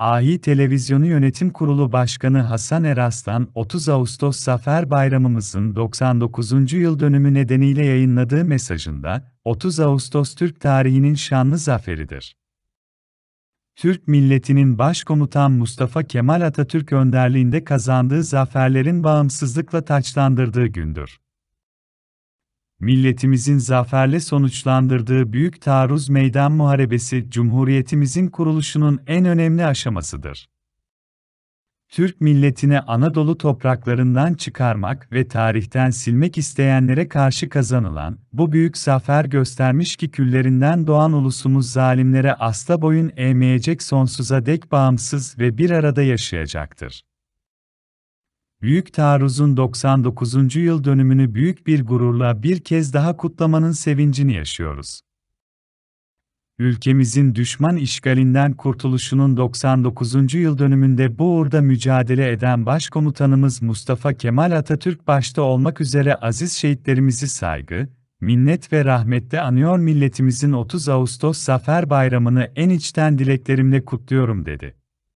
AI Televizyonu Yönetim Kurulu Başkanı Hasan Eraslan, 30 Ağustos Zafer Bayramımızın 99. yıl dönümü nedeniyle yayınladığı mesajında, 30 Ağustos Türk tarihinin şanlı zaferidir. Türk milletinin başkomutan Mustafa Kemal Atatürk önderliğinde kazandığı zaferlerin bağımsızlıkla taçlandırdığı gündür milletimizin zaferle sonuçlandırdığı büyük taarruz meydan muharebesi Cumhuriyetimizin kuruluşunun en önemli aşamasıdır. Türk milletini Anadolu topraklarından çıkarmak ve tarihten silmek isteyenlere karşı kazanılan, bu büyük zafer göstermiş ki küllerinden doğan ulusumuz zalimlere asla boyun eğmeyecek sonsuza dek bağımsız ve bir arada yaşayacaktır. Büyük Taarruz'un 99. yıl dönümünü büyük bir gururla bir kez daha kutlamanın sevincini yaşıyoruz. Ülkemizin düşman işgalinden kurtuluşunun 99. yıl dönümünde bu uğurda mücadele eden Başkomutanımız Mustafa Kemal Atatürk başta olmak üzere aziz şehitlerimizi saygı, minnet ve rahmette anıyor milletimizin 30 Ağustos Zafer Bayramı'nı en içten dileklerimle kutluyorum dedi.